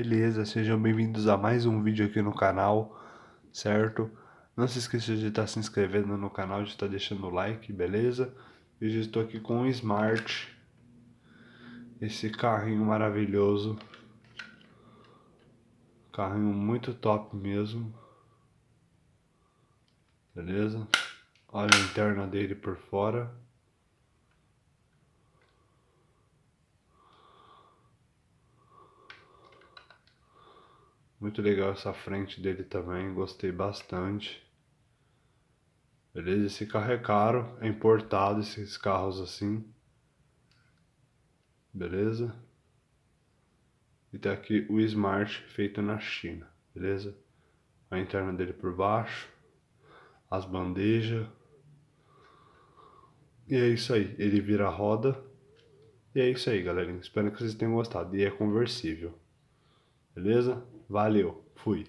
Beleza, sejam bem-vindos a mais um vídeo aqui no canal, certo? Não se esqueça de estar tá se inscrevendo no canal, de estar tá deixando o like, beleza? Eu já estou aqui com o Smart, esse carrinho maravilhoso, carrinho muito top mesmo, beleza? Olha a interna dele por fora. Muito legal essa frente dele também, gostei bastante. Beleza, esse carro é caro, é importado esses carros assim. Beleza? E tá aqui o Smart feito na China, beleza? A interna dele por baixo, as bandejas. E é isso aí, ele vira roda. E é isso aí, galerinha. Espero que vocês tenham gostado. E é conversível. Beleza? Valeu, fui!